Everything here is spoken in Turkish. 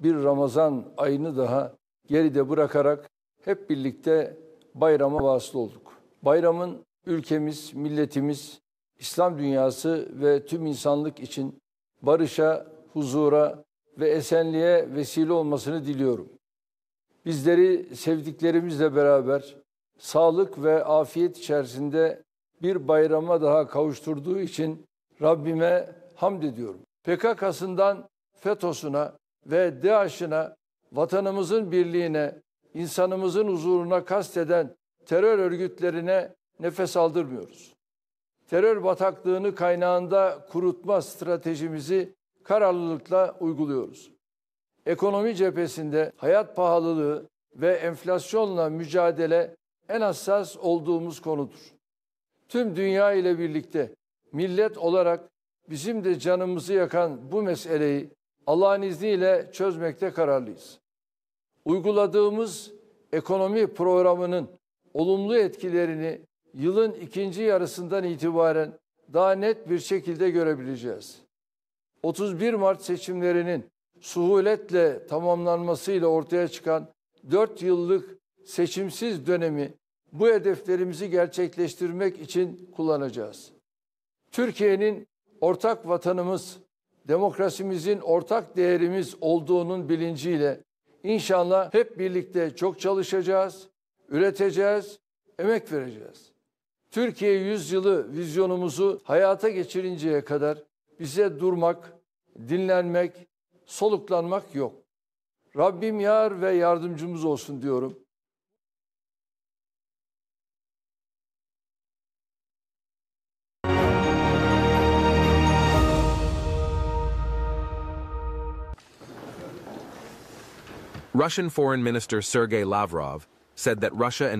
bir Ramazan ayını daha geride bırakarak hep birlikte bayrama vasıl olduk. Bayramın ülkemiz, milletimiz, İslam dünyası ve tüm insanlık için barışa, huzura ve esenliğe vesile olmasını diliyorum. Bizleri sevdiklerimizle beraber sağlık ve afiyet içerisinde bir bayrama daha kavuşturduğu için Rabbime hamd ediyorum. PKK'sından FETÖ'süne, ve DAEŞ'ine, vatanımızın birliğine, insanımızın huzuruna kasteden terör örgütlerine nefes aldırmıyoruz. Terör bataklığını kaynağında kurutma stratejimizi kararlılıkla uyguluyoruz. Ekonomi cephesinde hayat pahalılığı ve enflasyonla mücadele en hassas olduğumuz konudur. Tüm dünya ile birlikte millet olarak bizim de canımızı yakan bu meseleyi Allah'ın izniyle çözmekte kararlıyız. Uyguladığımız ekonomi programının olumlu etkilerini yılın ikinci yarısından itibaren daha net bir şekilde görebileceğiz. 31 Mart seçimlerinin suhuletle tamamlanmasıyla ortaya çıkan 4 yıllık seçimsiz dönemi bu hedeflerimizi gerçekleştirmek için kullanacağız. Türkiye'nin ortak vatanımız demokrasimizin ortak değerimiz olduğunun bilinciyle inşallah hep birlikte çok çalışacağız, üreteceğiz, emek vereceğiz. Türkiye 100 yılı vizyonumuzu hayata geçirinceye kadar bize durmak, dinlenmek, soluklanmak yok. Rabbim yar ve yardımcımız olsun diyorum. Russian Foreign Minister Sergei Lavrov said that Russia and